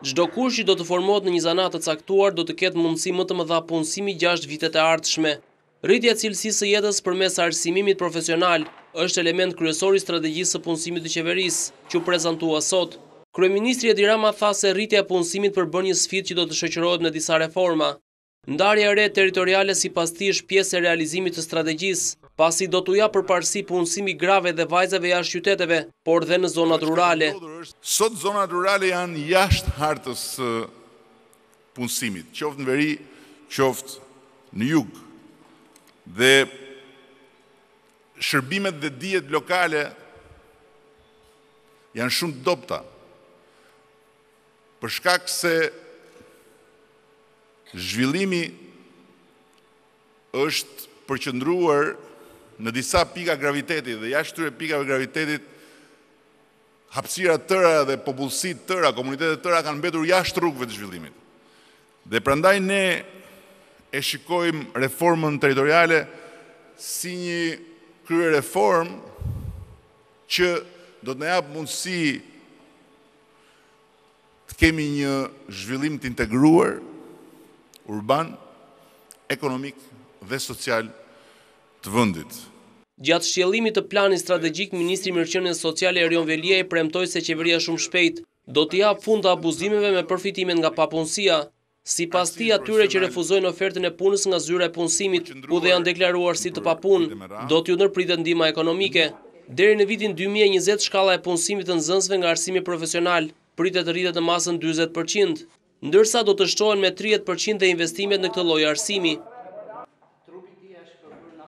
Gjdo kush që do të formot në një zanat të caktuar do të ketë mundësi më të më dha punësimi gjasht vitet e artëshme. Rritja cilësisë së jetës për mes arsimimit profesional është element kryesori strategjisë së punësimit të qeverisë, që prezentua sot. Kryeministri e Dirama tha se rritja punësimit për bërë një sfit që do të shëqërojt në disa reforma. Ndarja e re teritoriale si pas tish pjesë e realizimit të strategjisë, pasi do të ja përparsi punësimi grave dhe vajzave jashtë qyteteve, por dhe në zonat rurale. Sot zonat rurale janë jashtë hartës punësimit, qoftë në veri, qoftë në jugë, dhe shërbimet dhe djetë lokale janë shumë të dopta, përshkak se zhvillimi është përqëndruar në disa pika gravitetit dhe jashtë tyre pika gravitetit, hapsira tëra dhe popullësit tëra, komunitetet tëra kanë betur jashtë rrugëve të zhvillimit. Dhe prandaj ne e shikojmë reformën teritoriale si një krye reform që do të ne apë mundësi të kemi një zhvillim të integruar, urban, ekonomik dhe social të vëndit. Gjatë shqelimit të plani strategjik, Ministri Mirqenjës Sociale Erion Velia i premtoj se qeveria shumë shpejt do t'ja të abuzimeve me përfitimin nga papunësia, si pas ti atyre që refuzojnë ofertën e punës nga zyre e punësimit u dhe janë deklaruar si të papunë, do t'ju nërpritë ndima ekonomike. Deri në vitin 2020, shkala e punësimit të nëzënsve nga arsimi profesional pritet të rritet në masën 20%, ndërsa do të shtohen me 30% dhe investimet në këtë lojë arsimi.